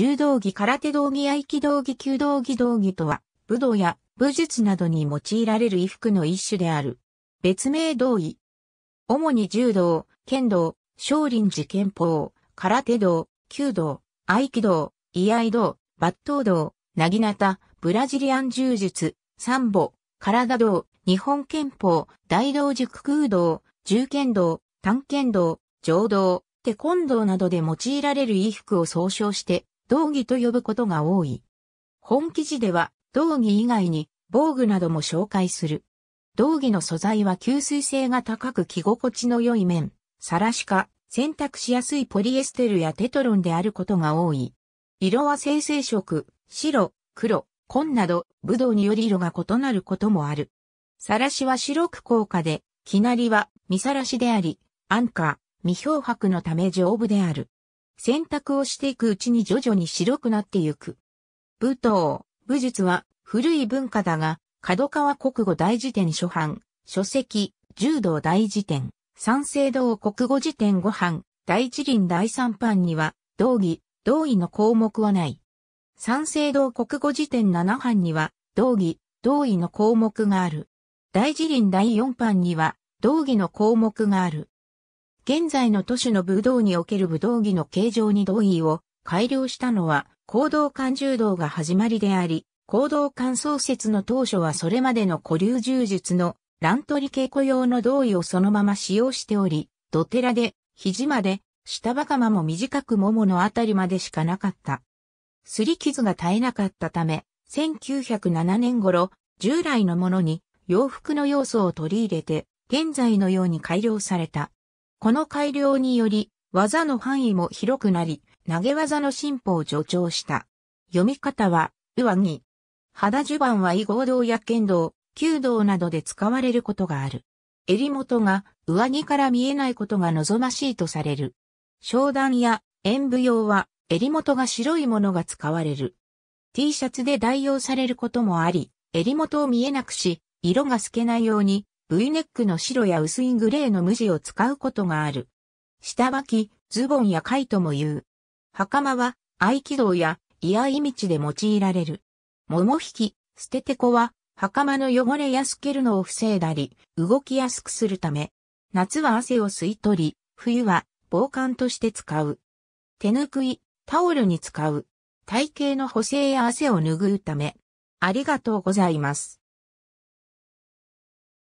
柔道着空手道着合気道着弓道着道着とは、武道や武術などに用いられる衣服の一種である。別名道意主に柔道、剣道、少林寺拳法、空手道、弓道、合気道、居合道、抜刀道、なぎなた、ブラジリアン柔術、サンボ、体道、日本拳法、大道塾空道、重剣道、探剣道、浄道、テコンドーなどで用いられる衣服を総称して、道着と呼ぶことが多い。本記事では、道着以外に防具なども紹介する。道着の素材は吸水性が高く着心地の良い面、さらしか、洗濯しやすいポリエステルやテトロンであることが多い。色は生成色、白、黒、紺など、武道により色が異なることもある。さらしは白く高価で、きなりは、見さらしであり、安価、未漂白のため丈夫である。選択をしていくうちに徐々に白くなってゆく。武闘、武術は古い文化だが、角川国語大辞典初版、書籍、柔道大辞典、三省堂国語辞典五版、大辞林第三版には、道義、道義の項目はない。三省堂国語辞典七版には、道義、道義の項目がある。大辞林第四版には、道義の項目がある。現在の都市の武道における武道着の形状に同意を改良したのは、行動間柔道が始まりであり、行動間創設の当初はそれまでの古流柔術の乱取り稽古用の同意をそのまま使用しており、土寺で、肘まで、下ばかまも短くもものあたりまでしかなかった。すり傷が絶えなかったため、1907年頃、従来のものに洋服の要素を取り入れて、現在のように改良された。この改良により、技の範囲も広くなり、投げ技の進歩を助長した。読み方は、上着。肌襦袢は異合道や剣道、弓道などで使われることがある。襟元が上着から見えないことが望ましいとされる。商談や演舞用は襟元が白いものが使われる。T シャツで代用されることもあり、襟元を見えなくし、色が透けないように V ネックの白や薄いグレーの無地を使うことがある。下履き、ズボンやカイとも言う。袴は合気道や居合道で用いられる。桃引き、捨ててこは袴の汚れやすけるのを防いだり、動きやすくするため、夏は汗を吸い取り、冬は防寒として使う。手ぬくい、タオルに使う。体型の補正や汗を拭うため。ありがとうございます。